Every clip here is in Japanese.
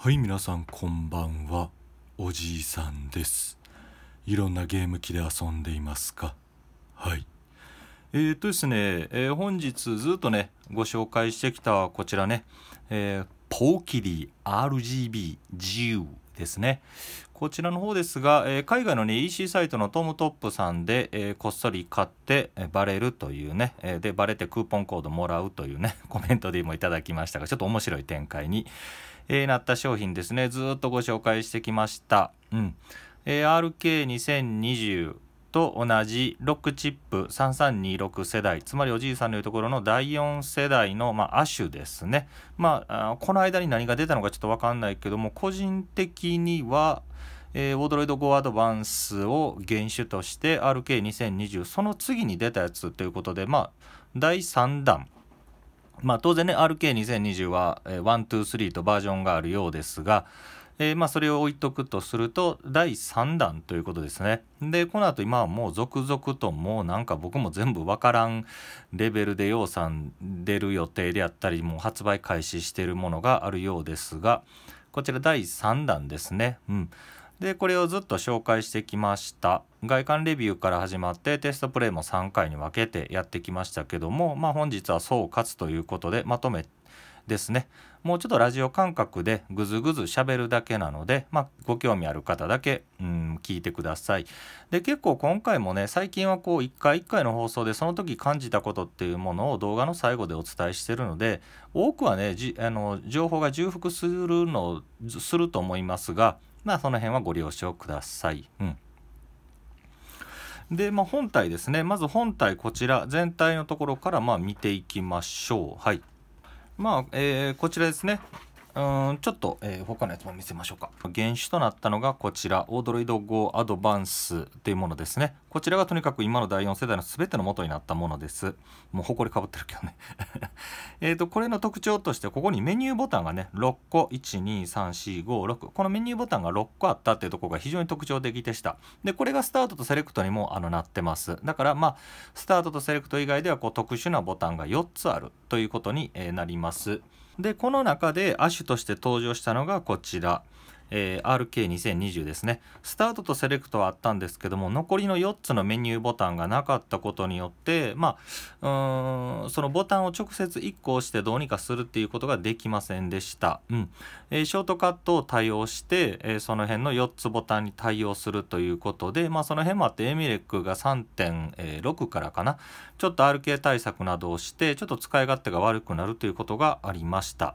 はい皆さんこんばんはおじいさんですいろんなゲーム機で遊んでいますかはいえー、っとですね、えー、本日ずっとねご紹介してきたこちらね、えー、ポーキリ RGB10 ですねこちらの方ですが、えー、海外のね EC サイトのトムトップさんで、えー、こっそり買って、えー、バレるというね、えー、でバレてクーポンコードもらうというねコメントでもいただきましたがちょっと面白い展開にえー、なった商品ですねずっとご紹介してきました、うんえー、RK2020 と同じロックチップ3326世代つまりおじいさんのいうところの第4世代の、ま亜種ですねまあこの間に何が出たのかちょっと分かんないけども個人的にはえー、オードロイド5アドバンスを原種として RK2020 その次に出たやつということでまあ第3弾まあ、当然ね RK2020 は、えー、123とバージョンがあるようですが、えー、まあ、それを置いとくとすると第3弾ということですね。でこの後今はもう続々ともうなんか僕も全部分からんレベルで要算出る予定であったりもう発売開始しているものがあるようですがこちら第3弾ですね。うんでこれをずっと紹介してきました外観レビューから始まってテストプレイも3回に分けてやってきましたけども、まあ、本日は総括ということでまとめですねもうちょっとラジオ感覚でぐずぐずしゃべるだけなので、まあ、ご興味ある方だけ、うん、聞いてくださいで結構今回もね最近はこう一回一回の放送でその時感じたことっていうものを動画の最後でお伝えしてるので多くはねあの情報が重複するのすると思いますがまあその辺はご了承ください。うんで、まあ、本体ですね。まず本体、こちら、全体のところから、ま見ていきましょう。はい。まあ、えー、こちらですね。うんちょっと、えー、他のやつも見せましょうか原種となったのがこちらオードロイド GO アドバンスというものですねこちらがとにかく今の第4世代の全ての元になったものですもう埃かぶってるけどね えとこれの特徴としてここにメニューボタンがね6個123456このメニューボタンが6個あったっていうとこが非常に特徴的でしたでこれがスタートとセレクトにもあのなってますだからまあスタートとセレクト以外ではこう特殊なボタンが4つあるということに、えなりますでこの中で亜種として登場したのがこちらえー、RK2020 ですねスタートとセレクトはあったんですけども残りの4つのメニューボタンがなかったことによってまあうんそのボタンを直接1個押してどうにかするっていうことができませんでした、うんえー、ショートカットを対応して、えー、その辺の4つボタンに対応するということでまあその辺もあってエミレックが3.6からかなちょっと RK 対策などをしてちょっと使い勝手が悪くなるということがありました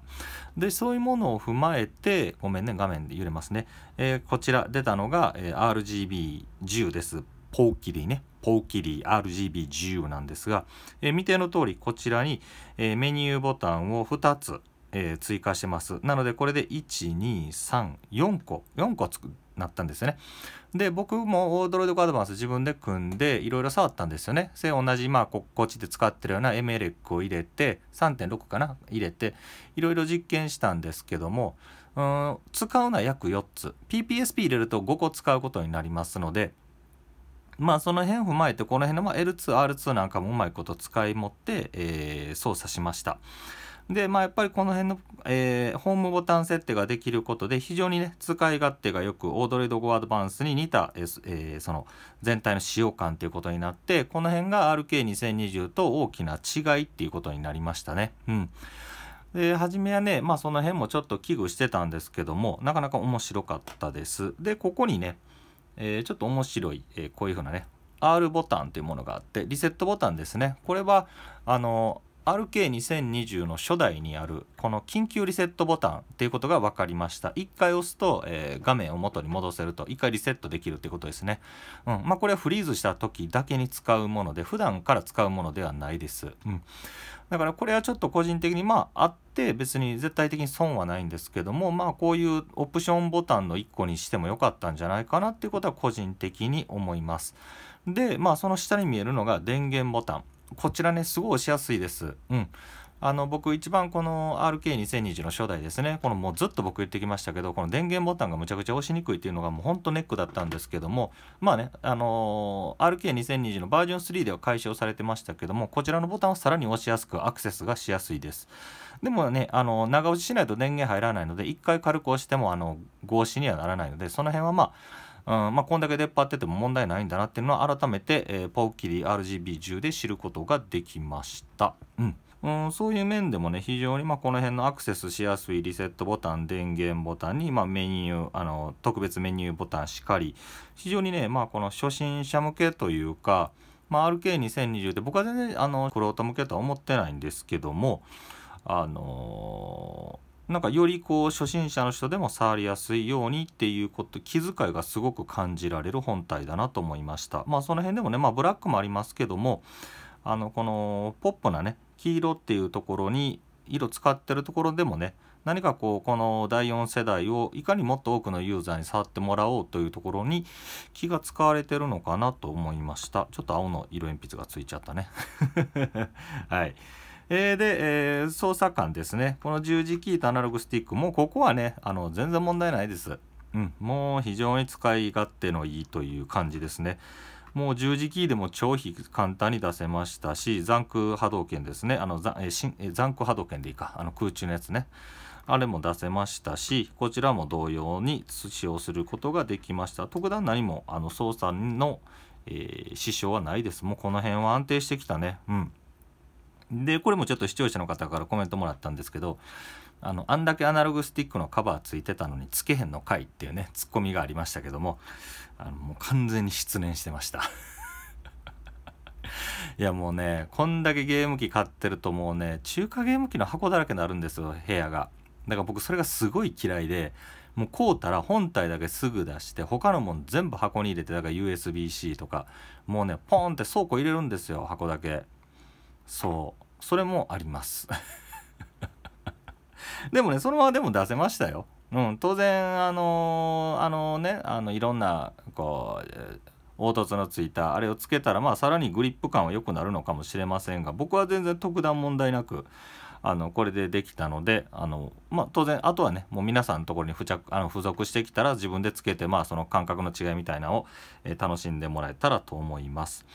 でそういうものを踏まえてごめんね画面で切れますね、えー、こちら出たのが、え RGB10 ですポーキリーねポーキリー RGB10 なんですが、えー、見ての通りこちらに、えメニューボタンを2つ、え追加してますなのでこれで1234個4個つくなったんですよねで僕もオードロイドアドバンス自分で組んでいろいろ触ったんですよねで同じまあこっちで使ってるような MLX を入れて3.6かな入れていろいろ実験したんですけどもうん使うのは約4つ PPSP 入れると5個使うことになりますのでまあその辺踏まえてこの辺の L2R2 なんかもうまいこと使い持って、えー、操作しました。でまあやっぱりこの辺の、えー、ホームボタン設定ができることで非常にね使い勝手がよくオードレード・ゴアドバンスに似た、えー、その全体の使用感ということになってこの辺が RK2020 と大きな違いっていうことになりましたね。うんで初めはねまあその辺もちょっと危惧してたんですけどもなかなか面白かったですでここにね、えー、ちょっと面白い、えー、こういうふうなね R ボタンというものがあってリセットボタンですねこれはあの RK2020 の初代にあるこの緊急リセットボタンっていうことが分かりました1回押すと、えー、画面を元に戻せると1回リセットできるってことですねうんまあこれはフリーズした時だけに使うもので普段から使うものではないですうんだからこれはちょっと個人的にまああって別に絶対的に損はないんですけどもまあこういうオプションボタンの1個にしても良かったんじゃないかなっていうことは個人的に思います。でまあその下に見えるのが電源ボタン。こちらねすごい押しやすいです。うんあの僕一番この RK2020 の初代ですねこのもうずっと僕言ってきましたけどこの電源ボタンがむちゃくちゃ押しにくいっていうのがもうほんとネックだったんですけどもまあねあのー、RK2020 のバージョン3では解消されてましたけどもこちらのボタンをさらに押しやすくアクセスがしやすいですでもねあの長押ししないと電源入らないので1回軽く押してもあの合詞にはならないのでその辺はまあうんまあ、こんだけ出っ張ってても問題ないんだなっていうのは改めて、えー、パキリ RGB10 で知ることができました。うんうん、そういう面でもね、非常にまあこの辺のアクセスしやすいリセットボタン、電源ボタンに、まあ、メニュー、あの、特別メニューボタンしかり、非常にね、まあこの初心者向けというか、まあ、RK2020 って僕は全然あのクロート向けとは思ってないんですけどもあのー、なんかよりこう初心者の人でも触りやすいようにっていうこと気遣いがすごく感じられる本体だなと思いましたまあその辺でもねまあブラックもありますけどもあのこのポップなね黄色っていうところに色使ってるところでもね何かこうこの第4世代をいかにもっと多くのユーザーに触ってもらおうというところに気が使われてるのかなと思いましたちょっと青の色鉛筆がついちゃったね はいえー、で、えー、操作感ですねこの十字キーとアナログスティックもうここはねあの全然問題ないですうん、もう非常に使い勝手のいいという感じですね。もう十字キーでも超非簡単に出せましたし、残空波動拳ですね、あの残空波動拳でいいか、あの空中のやつね。あれも出せましたし、こちらも同様に使用することができました。特段何もあの操作の、えー、支障はないです。もうこの辺は安定してきたね。うん。で、これもちょっと視聴者の方からコメントもらったんですけど、あのあんだけアナログスティックのカバーついてたのにつけへんのかいっていうねツッコミがありましたけどもあのもう完全に失念してました いやもうねこんだけゲーム機買ってるともうね中華ゲーム機の箱だらけになるんですよ部屋がだから僕それがすごい嫌いでもう買うたら本体だけすぐ出して他のもん全部箱に入れてだから USB-C とかもうねポンって倉庫入れるんですよ箱だけそうそれもあります でもね、そのままでも出せましたよ。うん、当然、あのー、あのね、あの、いろんな、こう、凹凸のついたあれをつけたらまあさらにグリップ感は良くなるのかもしれませんが僕は全然特段問題なくあのこれでできたのであの、まあ、当然あとはねもう皆さんのところに付着あの付属してきたら自分でつけて、まあ、その感覚の違いみたいなのを、えー、楽しんでもらえたらと思います。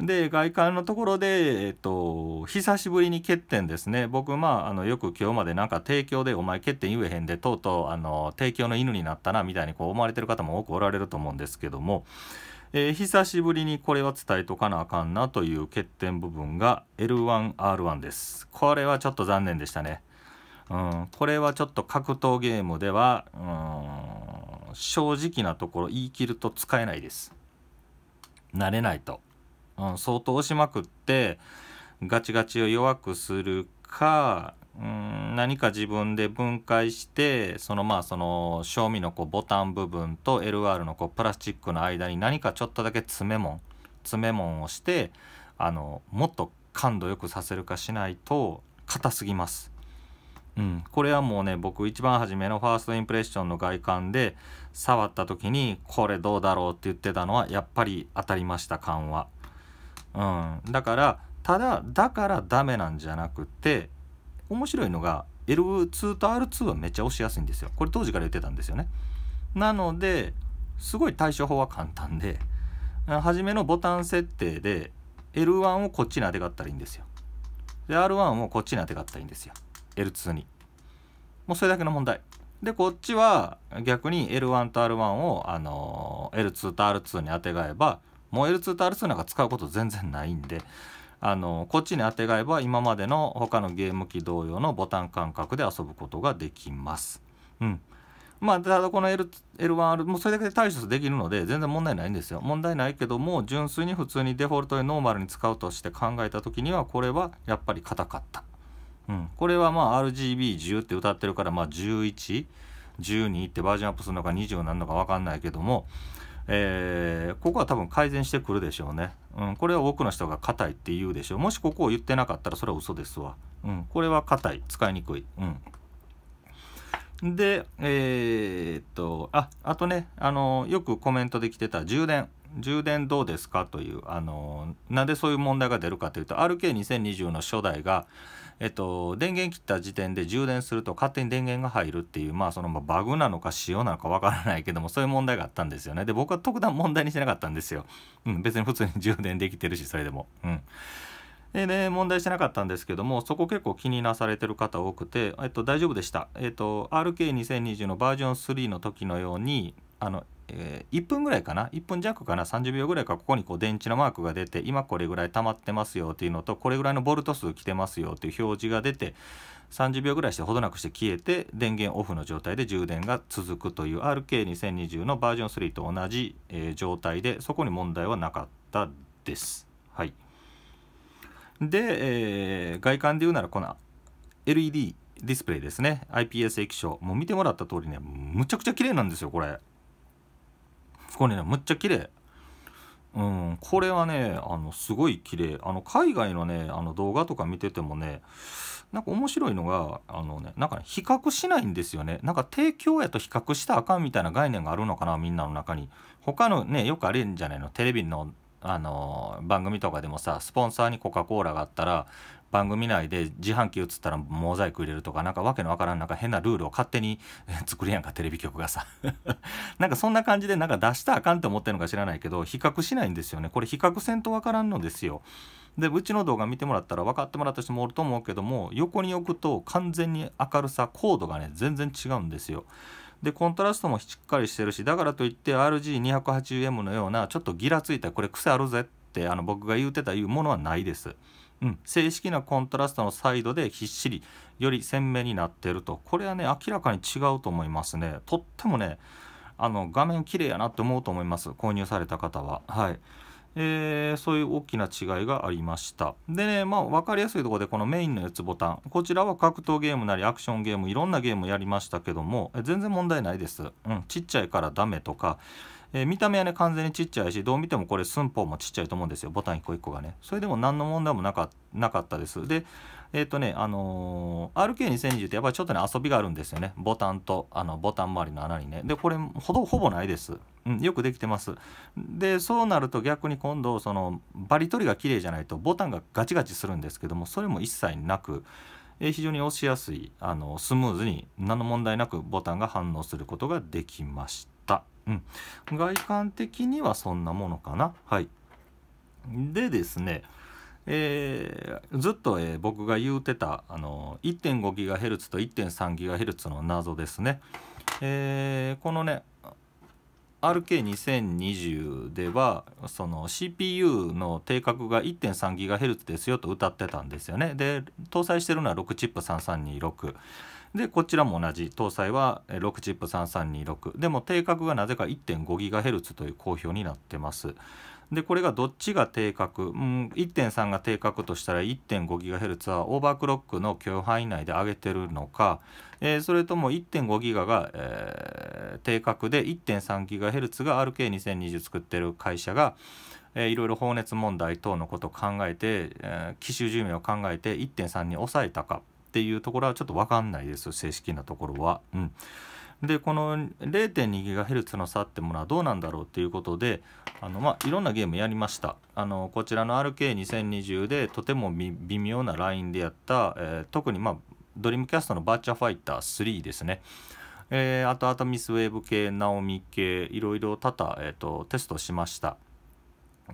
で外観のところで、えっと、久しぶりに欠点ですね僕まああのよく今日までなんか提供でお前欠点言えへんでとうとうあの提供の犬になったなみたいにこう思われてる方も多くおられると思うんですけどもえー、久しぶりにこれは伝えとかなあかんなという欠点部分が L1R1 です。これはちょっと残念でしたね。うん、これはちょっと格闘ゲームでは、うん、正直なところ言い切ると使えないです。慣れないと。うん、相当押しまくってガチガチを弱くするか、うん何か自分で分解してそのまあその賞味のこうボタン部分と LR のこうプラスチックの間に何かちょっとだけ詰めもん詰めもんをしてあのもっと感度よくさせるかしないと硬すぎます。うん、これはもうね僕一番初めのファーストインプレッションの外観で触った時にこれどうだろうって言ってたのはやっぱり当たりました感は。うん、だからただだからダメなんじゃなくて面白いのが L2 と R2 はめっちゃ押しやすいんですよこれ当時から言ってたんですよねなのですごい対処法は簡単で初めのボタン設定で L1 をこっちにあてがったらいいんですよで R1 をこっちにあてがったらいいんですよ L2 にもうそれだけの問題でこっちは逆に L1 と R1 を、あのー、L2 と R2 にあてがえばもう L2 と R2 なんか使うこと全然ないんであのこっちにあてがえば今までの他のゲーム機同様のボタン感覚で遊ぶことができます。うんまあ、ただこの L L1R もそれだけで対処できるので全然問題ないんですよ。問題ないけども純粋に普通にデフォルトでノーマルに使うとして考えた時にはこれはやっぱり硬かった。うん、これはまあ RGB10 って歌ってるからまあ1112ってバージョンアップするのか20なんのか分かんないけどもえー、ここは多分改善してくるでしょうね、うん、これは多くの人が硬いって言うでしょうもしここを言ってなかったらそれは嘘ですわ、うん、これは硬い使いにくい、うん、でえー、っとああとねあのよくコメントで来てた充電充電どうですかというあのなんでそういう問題が出るかというと RK2020 の初代がえっと、電源切った時点で充電すると勝手に電源が入るっていう、まあ、そのバグなのか仕様なのかわからないけどもそういう問題があったんですよねで僕は特段問題にしてなかったんですよ、うん、別に普通に充電できてるしそれでもうんでね、問題してなかったんですけどもそこ結構気になされてる方多くて、えっと、大丈夫でした、えっと、RK2020 のバージョン3の時のようにあのえー、1分ぐらいかな1分弱かな30秒ぐらいかここにこう電池のマークが出て今これぐらい溜まってますよっていうのとこれぐらいのボルト数来てますよっていう表示が出て30秒ぐらいしてほどなくして消えて電源オフの状態で充電が続くという RK2020 のバージョン3と同じ、えー、状態でそこに問題はなかったです。はい、で、えー、外観で言うならこの LED ディスプレイですね IPS 液晶もう見てもらった通りねむちゃくちゃ綺麗なんですよこれ。こにねむっちゃ綺麗うん、これはねあのすごい綺麗あの海外のねあの動画とか見ててもねなんか面白いのがあのねなんか、ね、比較しないんですよねなんか提供やと比較したらあかんみたいな概念があるのかなみんなの中に他のねよくあれんじゃないのテレビのあの番組とかでもさスポンサーにコカ・コーラがあったら番組内で自販機映ったらモザイク入れるとかなんかわけのわからんなんか変なルールを勝手に作るやんかテレビ局がさ なんかそんな感じでなんか出したらあかんって思ってるのか知らないけど比較しないんですよねこれ比較せんとわからんのですよでうちの動画見てもらったら分かってもらった人もおると思うけども横に置くと完全に明るさ高度がね全然違うんですよでコントラストもしっかりしてるしだからといって RG280M のようなちょっとギラついたこれ癖あるぜってあの僕が言うてたいうものはないですうん、正式なコントラストのサイドでひっしりより鮮明になっているとこれはね明らかに違うと思いますねとってもねあの画面綺麗やなって思うと思います購入された方ははいえー、そういう大きな違いがありましたでねまあ分かりやすいところでこのメインのやつボタンこちらは格闘ゲームなりアクションゲームいろんなゲームやりましたけども全然問題ないです、うん、ちっちゃいからダメとかえー、見た目はね完全にちっちゃいしどう見てもこれ寸法もちっちゃいと思うんですよボタン1個1個がねそれでも何の問題もなかなかったですでえっ、ー、とねあのー、RK2020 ってやっぱりちょっとね遊びがあるんですよねボタンとあのボタン周りの穴にねでこれほどほぼないです、うん、よくできてますでそうなると逆に今度そのバリ取りが綺麗じゃないとボタンがガチガチするんですけどもそれも一切なくえ非常に押しやすいあのスムーズに何の問題なくボタンが反応することができましうん外観的にはそんなものかなはいでですねえー、ずっと、えー、僕が言うてた、あのー、1.5GHz と 1.3GHz の謎ですね、えー、このね RK2020 ではその CPU の定格が 1.3GHz ですよと歌ってたんですよねで搭載してるのは6チップ3326でこちらも同じ搭載は6チップ3326でも定格がなぜか 1.5GHz という公表になってますでこれがどっちが定格、うん、1.3が定格としたら 1.5GHz はオーバークロックの許容範囲内で上げてるのか、えー、それとも 1.5GHz が、えー、定格で 1.3GHz が RK2020 作ってる会社が、えー、いろいろ放熱問題等のことを考えて、えー、機種寿命を考えて1.3に抑えたかっていうところはちょっと分かんないです正式なところは。うんでこの 0.2GHz の差ってものはどうなんだろうっていうことであの、まあ、いろんなゲームやりましたあのこちらの RK2020 でとても微妙なラインでやった、えー、特に、まあ、ドリームキャストのバーチャファイター3ですね、えー、あとアトミスウェーブ系ナオミ系いろいろ多々、えーと、とテストしました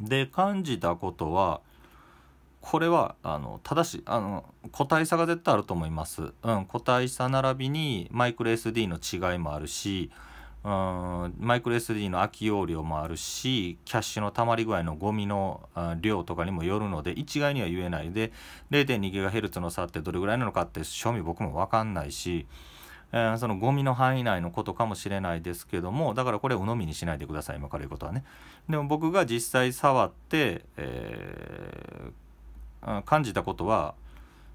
で感じたことは、これはあの正しいあの個体差が絶対あると思います、うん、個体差並びにマイクロ SD の違いもあるしうんマイクロ SD の空き容量もあるしキャッシュの溜まり具合のゴミの量とかにもよるので一概には言えないで 0.2GHz の差ってどれぐらいなのかって正味僕も分かんないし、えー、そのゴミの範囲内のことかもしれないですけどもだからこれを鵜呑みにしないでください今から言うことはね。でも僕が実際触って、えー感じたことは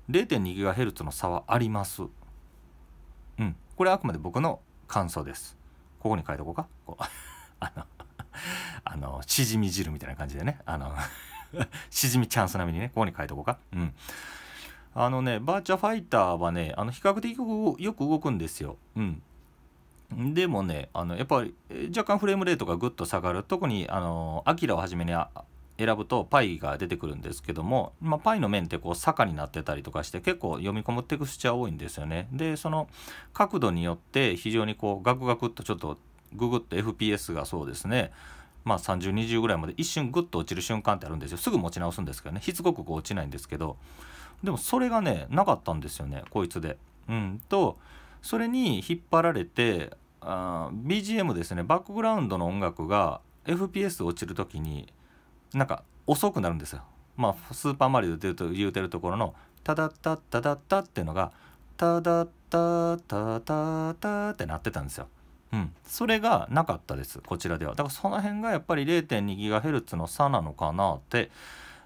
0.2GHz の差はあります。うん、これはあくまで僕の感想です。ここに書いとこうか。こう あのあの、しじみ汁みたいな感じでね。あの しじみチャンス並みにね、ここに書いとこうか。うん。あのね、バーチャファイターはね、あの比較的よく動くんですよ。うん。でもね、あのやっぱり若干フレームレートがぐっと下がる、特にあの、アキラをはじめに選ぶとパイが出てくるんですけども、まあ、パイの面ってこう坂になってたりとかして結構読み込むテクスチャー多いんですよね。でその角度によって非常にこうガクガクっとちょっとググっと FPS がそうですねまあ3020ぐらいまで一瞬グッと落ちる瞬間ってあるんですよすぐ持ち直すんですけどねしつこくこう落ちないんですけどでもそれがねなかったんですよねこいつで。うんとそれに引っ張られてあ BGM ですねバックグラウンドの音楽が FPS 落ちる時になんか遅くなるんですよ。まあ、スーパーマリオで言うてるところの「タダッタッタダッタ」っていうのが「タダッタタタタ」ってなってたんですよ。うん、それがなかったですこちらではだからその辺がやっぱり 0.2GHz の差なのかなって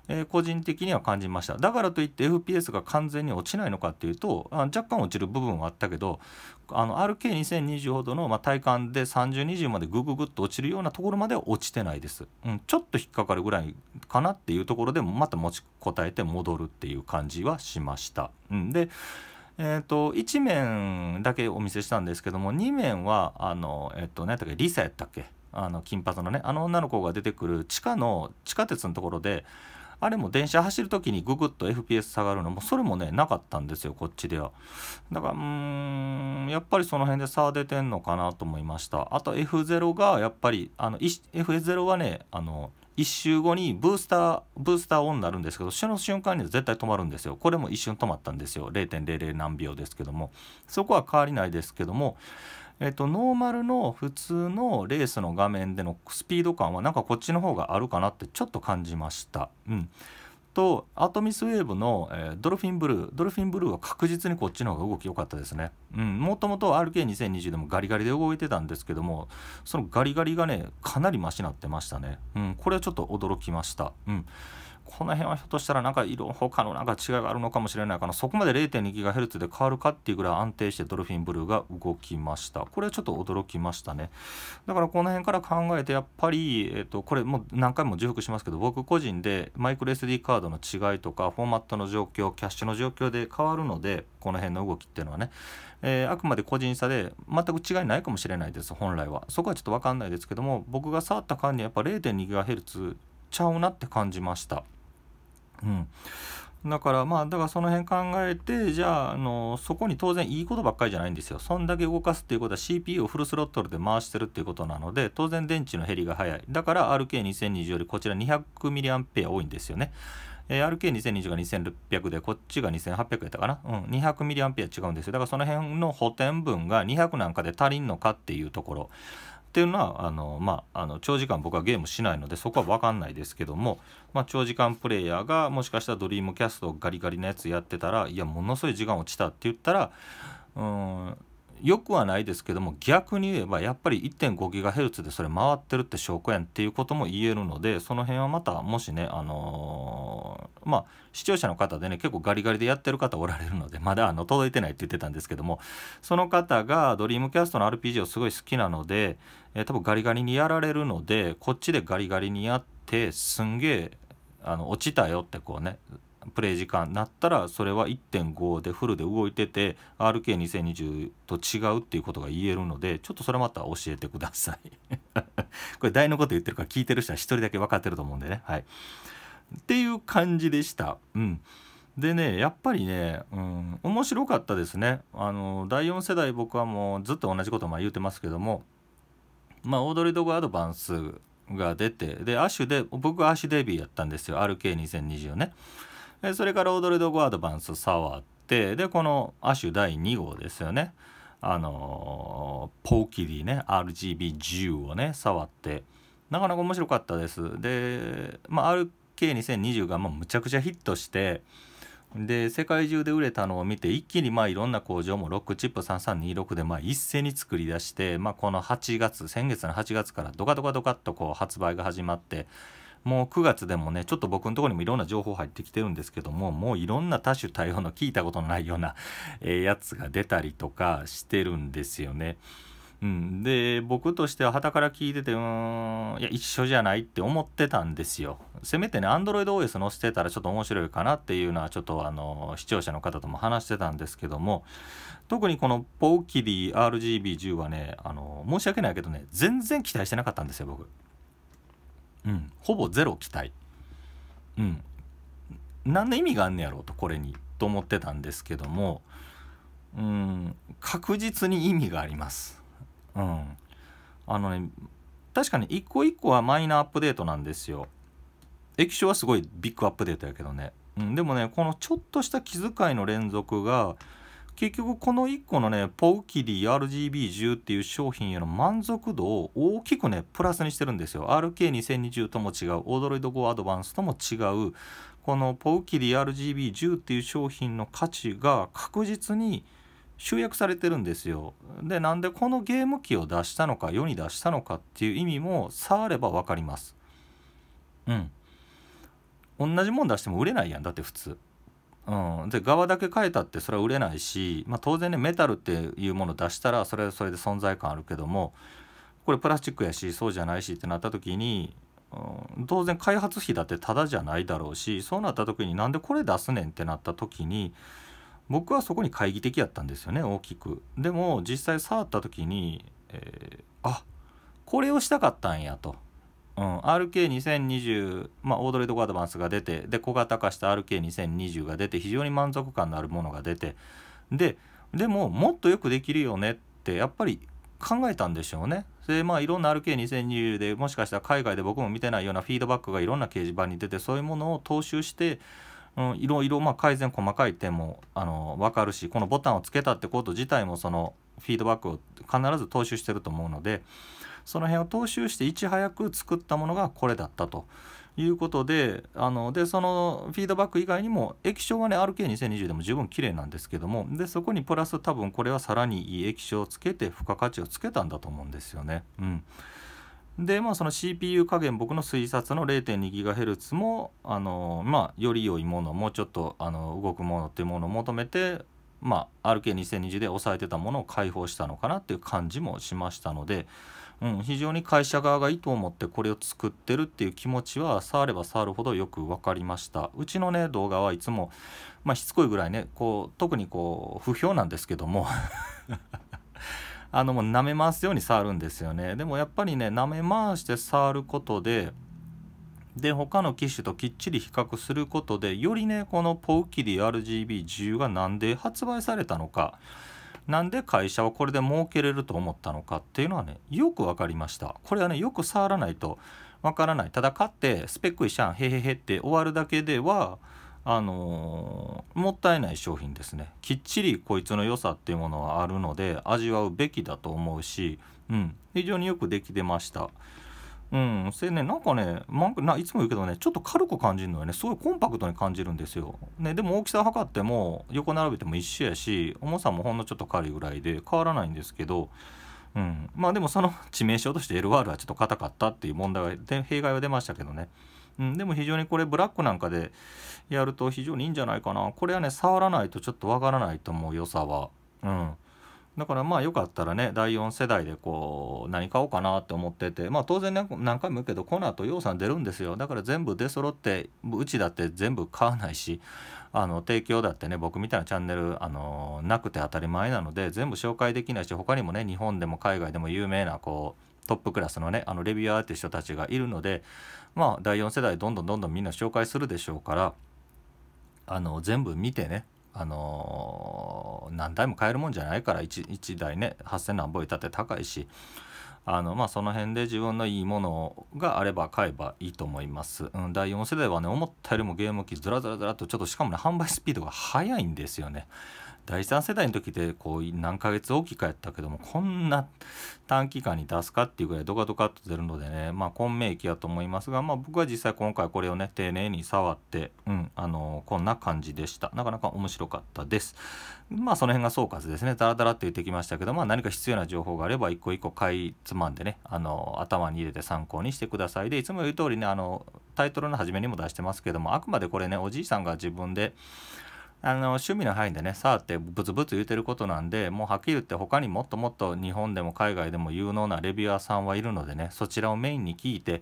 えー、個人的には感じましただからといって FPS が完全に落ちないのかっていうとあ若干落ちる部分はあったけど RK2020 ほどの、まあ、体感で3020までグググッと落ちるようなところまでは落ちてないです、うん、ちょっと引っかかるぐらいかなっていうところでまた持ちこたえて戻るっていう感じはしました、うん、でえーと、1面だけお見せしたんですけども2面はあの、えっ、ー、と、何やったっけリサやったっけあの金髪のねあの女の子が出てくる地下の地下鉄のところであれも電車走る時にググッと FPS 下がるのもそれもねなかったんですよこっちではだからうーんやっぱりその辺で差は出てんのかなと思いましたあと F0 がやっぱりあの F0 はねあの1周後にブースターブースターオンになるんですけどその瞬間に絶対止まるんですよこれも一瞬止まったんですよ0.00何秒ですけどもそこは変わりないですけどもえっと、ノーマルの普通のレースの画面でのスピード感はなんかこっちの方があるかなってちょっと感じました。うんとアトミスウェーブの、えー、ドルフィンブルードルフィンブルーは確実にこっちの方が動き良かったですねもともと RK2020 でもガリガリで動いてたんですけどもそのガリガリがねかなりマシになってましたねうんこれはちょっと驚きましたうんこの辺はひょっとしたらなんか色他のなんか違いがあるのかもしれないかなそこまで 0.2GHz で変わるかっていうぐらい安定してドルフィンブルーが動きましたこれはちょっと驚きましたねだからこの辺から考えてやっぱり、えっとこれもう何回も重複しますけど僕個人でマイクロ SD カードの違いとかフォーマットの状況キャッシュの状況で変わるのでこの辺の動きっていうのはね、えー、あくまで個人差で全く違いないかもしれないです本来はそこはちょっと分かんないですけども僕が触った間にやっぱ 0.2GHz ちゃうなって感じました。うん、だからまあだからその辺考えてじゃああのそこに当然いいことばっかりじゃないんですよそんだけ動かすっていうことは CPU をフルスロットルで回してるっていうことなので当然電池の減りが早いだから RK2020 よりこちら 200mAh 多いんですよねえー、RK2020 が2600でこっちが2800やったかな、うん、200mAh 違うんですよだからその辺の補填分が200なんかで足りんのかっていうところっていうのはあの、まあ、あの長時間僕はゲームしないのでそこは分かんないですけども、まあ、長時間プレイヤーがもしかしたらドリームキャストガリガリのやつやってたらいやものすごい時間落ちたって言ったらうんよくはないですけども逆に言えばやっぱり 1.5GHz でそれ回ってるって証拠やんっていうことも言えるのでその辺はまたもしねあのー、まあ視聴者の方でね結構ガリガリでやってる方おられるのでまだあの届いてないって言ってたんですけどもその方がドリームキャストの RPG をすごい好きなので、えー、多分ガリガリにやられるのでこっちでガリガリにやってすんげえあの落ちたよってこうねプレイ時間なったらそれは1.5でフルで動いてて RK2020 と違うっていうことが言えるのでちょっとそれまた教えてください これ大のこと言ってるから聞いてる人は1人だけ分かってると思うんでねはいっていう感じでしたうんでねやっぱりね、うん、面白かったですねあの第4世代僕はもうずっと同じことまあ言うてますけどもまあオードリー・ドグ・アドバンスが出てでアッシュで僕はアッシュデビューやったんですよ RK2020 ね。それから踊ード・ゴ・アドバンス触ってでこの亜種第2号ですよねあのポーキリね RGB10 をね触ってなかなか面白かったですで、まあ、RK2020 がもうむちゃくちゃヒットしてで世界中で売れたのを見て一気にまあいろんな工場もロックチップ3326でまあ一斉に作り出して、まあ、この8月先月の8月からドカドカドカっとこう発売が始まってもう9月でもねちょっと僕のところにもいろんな情報入ってきてるんですけどももういろんな多種多様の聞いたことのないような、えやつが出たりとかしてるんですよね。うん、で僕としては旗から聞いててうんいや一緒じゃないって思ってたんですよ。せめてね AndroidOS 載せてたらちょっと面白いかなっていうのはちょっとあの視聴者の方とも話してたんですけども特にこのポーキディ RGB10 はねあの申し訳ないけどね全然期待してなかったんですよ僕。うん、ほぼゼロ期待、うん、何の意味があんねやろうとこれにと思ってたんですけども、うん、確実に意味があります。うん、あのね確かに一個一個はマイナーアップデートなんですよ。液晶はすごいビッグアップデートやけどね。うん、でもねこのちょっとした気遣いの連続が結局この1個のねポウキリ RGB10 っていう商品への満足度を大きくねプラスにしてるんですよ RK2020 とも違うオードロイド5アドバンスとも違うこのポウキリ RGB10 っていう商品の価値が確実に集約されてるんですよでなんでこのゲーム機を出したのか世に出したのかっていう意味も触あれば分かりますうん同じもん出しても売れないやんだって普通うん、で側だけ変えたってそれは売れないし、まあ、当然ねメタルっていうもの出したらそれはそれで存在感あるけどもこれプラスチックやしそうじゃないしってなった時に、うん、当然開発費だってタダじゃないだろうしそうなった時になんでこれ出すねんってなった時に僕はそこに懐疑的やったんですよね大きく。でも実際触った時に、えー、あこれをしたかったんやと。うん、RK2020、まあ、オードレイド・ガードバンスが出てで小型化した RK2020 が出て非常に満足感のあるものが出てででももっとよくできるよねってやっぱり考えたんでしょうね。でまあいろんな RK2020 でもしかしたら海外で僕も見てないようなフィードバックがいろんな掲示板に出てそういうものを踏襲してうん、いろいろまあ改善細かい点もあの分かるしこのボタンをつけたってこと自体もそのフィードバックを必ず踏襲してると思うのでその辺を踏襲していち早く作ったものがこれだったと。いうことであのでそのフィードバック以外にも液晶はね RK2020 でも十分綺麗なんですけどもでそこにプラス多分これはさらにいい液晶をつけて付加価値をつけたんだと思うんですよね。うんでまあその CPU 加減僕の推察の 0.2GHz もあのまあより良いものもうちょっとあの動くものっていうものを求めてまあ RK2020 で抑えてたものを解放したのかなっていう感じもしましたのでうん、非常に会社側が意図を持ってこれを作ってるっていう気持ちは触れば触るほどよく分かりましたうちのね動画はいつも、まあ、しつこいぐらいねこう特にこう不評なんですけども あのもう舐め回すように触るんですよねでもやっぱりね舐め回して触ることでで他の機種ときっちり比較することでよりねこのポウキリ RGB10 が何で発売されたのかなんで会社はこれで儲けれると思ったのかっていうのはねよく分かりましたこれはねよく触らないと分からないただ買ってスペックいしゃんへへへって終わるだけではあのー、もったいない商品ですねきっちりこいつの良さっていうものはあるので味わうべきだと思うし、うん、非常によくできてました。うん、それねなんかねマンないつも言うけどねちょっと軽く感じるのよねすごいコンパクトに感じるんですよ、ね、でも大きさ測っても横並べても一緒やし重さもほんのちょっと軽いぐらいで変わらないんですけど、うん、まあでもその 致命傷として LR はちょっと硬かったっていう問題はで弊害は出ましたけどね、うん、でも非常にこれブラックなんかでやると非常にいいんじゃないかなこれはね触らないとちょっとわからないと思う良さはうんだからまあよかったらね第4世代でこう何買おうかなって思っててまあ当然ね何回も言うけどコナーとヨウさん出るんですよだから全部出揃ってうちだって全部買わないしあの提供だってね僕みたいなチャンネルあのなくて当たり前なので全部紹介できないし他にもね日本でも海外でも有名なこうトップクラスのねあのレビューアーティストたちがいるのでまあ第4世代どんどんどんどんみんな紹介するでしょうからあの全部見てねあのー、何台も買えるもんじゃないから 1, 1台ね8,000何ぼいたって高いしあのまあその辺で自分のいいものがあれば買えばいいと思います、うん、第4世代はね思ったよりもゲーム機ずらずらずらっとちょっとしかもね販売スピードが速いんですよね第3世代の時でこう何ヶ月大きかやったけどもこんな短期間に出すかっていうぐらいドカドカっと出るのでねまあ混迷期やと思いますがまあ僕は実際今回これをね丁寧に触ってうんあのー、こんな感じでしたなかなか面白かったですまあその辺が総括ですねダラダラって言ってきましたけどまあ何か必要な情報があれば一個一個買いつまんでねあのー、頭に入れて参考にしてくださいでいつも言う通りねあのー、タイトルの初めにも出してますけどもあくまでこれねおじいさんが自分であの趣味の範囲でね「さってブツブツ言うてることなんでもうはっきり言って他にもっともっと日本でも海外でも有能なレビュアーさんはいるのでねそちらをメインに聞いて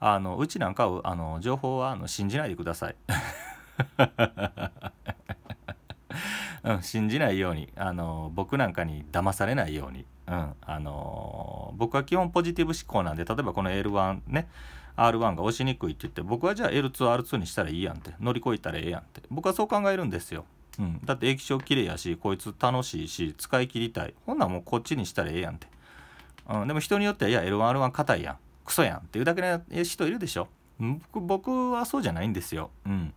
あのうちなんかあの情報はあの信じないでください。うん、信じないようにあの僕なんかに騙されないように、うんあの僕は基本ポジティブ思考なんで例えばこの L1 ね R1 が押しにくいって言って僕はじゃあ L2R2 にしたらいいやんって乗り越えたらええやんって僕はそう考えるんですよ。うん、だって液晶綺麗やしこいつ楽しいし使い切りたいほんならもうこっちにしたらええやんって、うん、でも人によってはいや L1R1 硬いやんクソやんっていうだけの人いるでしょ僕僕はそうじゃないんですよ、うん、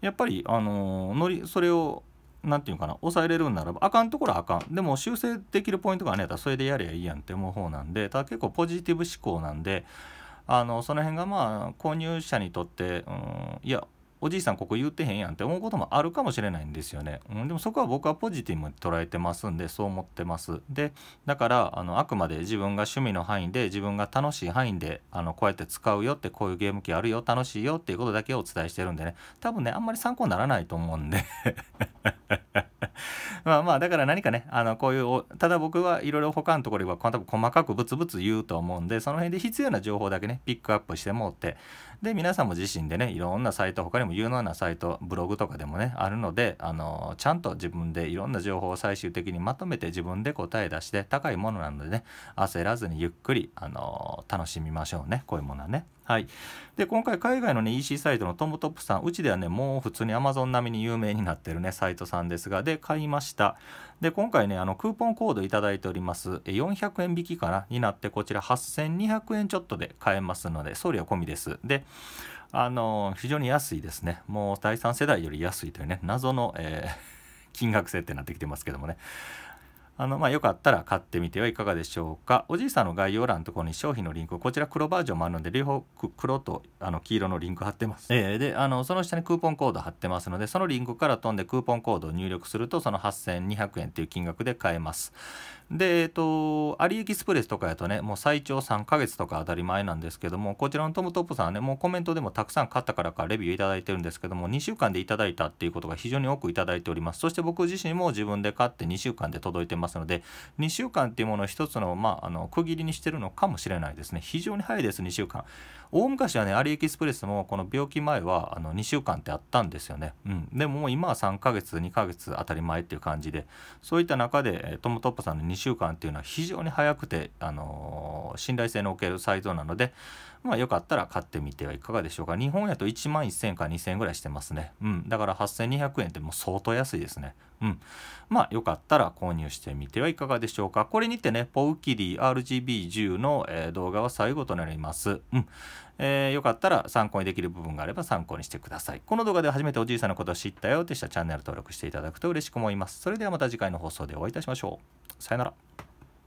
やっぱりあの乗りそれを何て言うかな抑えれるんならばあかんところはあかんでも修正できるポイントがあんねやったらそれでやりゃいいやんって思う方なんでただ結構ポジティブ思考なんであのその辺がまあ購入者にとって、うん、いやおじいさんここ言ってへんやんって思うこともあるかもしれないんですよね、うん、でもそこは僕はポジティブに捉えてますんでそう思ってますでだからあのあくまで自分が趣味の範囲で自分が楽しい範囲であのこうやって使うよってこういうゲーム機あるよ楽しいよっていうことだけをお伝えしてるんでね多分ねあんまり参考にならないと思うんで まあまあだから何かねあのこういうただ僕はいろいろ他のところは多分細かくブツブツ言うと思うんでその辺で必要な情報だけねピックアップしてもってで皆さんも自身でねいろんなサイト他にも有能なサイトブログとかでもねあるのであのちゃんと自分でいろんな情報を最終的にまとめて自分で答え出して高いものなのでね焦らずにゆっくりあの楽しみましょうねこういうものはね。はい、で今回海外の、ね、EC サイトのトムトップさんうちではねもう普通に Amazon 並みに有名になってるねサイトさんですがで買いましたで今回ねあのクーポンコードいただいております400円引きかなになってこちら8200円ちょっとで買えますので送料込みですであの非常に安いですねもう第3世代より安いというね謎の、えー金額設定になってきてますけどもね。あのまあ、よかったら買ってみてはいかがでしょうか。おじいさんの概要欄のところに商品のリンク、こちら黒バージョンもあるので、両方黒とあの黄色のリンク貼ってます。えー、であの、その下にクーポンコード貼ってますので、そのリンクから飛んでクーポンコードを入力すると、その8200円という金額で買えます。で、えっと、アリエキスプレスとかやとね、もう最長3ヶ月とか当たり前なんですけども、こちらのトムトップさんはね、もうコメントでもたくさん買ったからかレビューいただいてるんですけども、2週間でいただいたっていうことが非常に多くいただいております。そして僕自身も自分で買って2週間で届いてますので、2週間っていうものを一つの、まあ、あの、区切りにしてるのかもしれないですね。非常に早いです、2週間。大昔はね、アリエキスプレスもこの病気前はあの2週間ってあったんですよね。うん。でももう今は3ヶ月、2ヶ月当たり前っていう感じで、そういった中で、トムトップさんの2 2週間っていうのは非常に早くて、あのー、信頼性のおけるサイトなので、まあ、よかったら買ってみてはいかがでしょうか。日本やと1万1000か2000円ぐらいしてますね。うん。だから8200円ってもう相当安いですね。うん。まあ、よかったら購入してみてはいかがでしょうか。これにてね、ポウキリ RGB10 の、えー、動画は最後となります。うん。えー、よかったら参考にできる部分があれば参考にしてください。この動画で初めておじいさんのことを知ったよとしたチャンネル登録していただくと嬉しく思います。それではまた次回の放送でお会いいたしましょう。さよなら。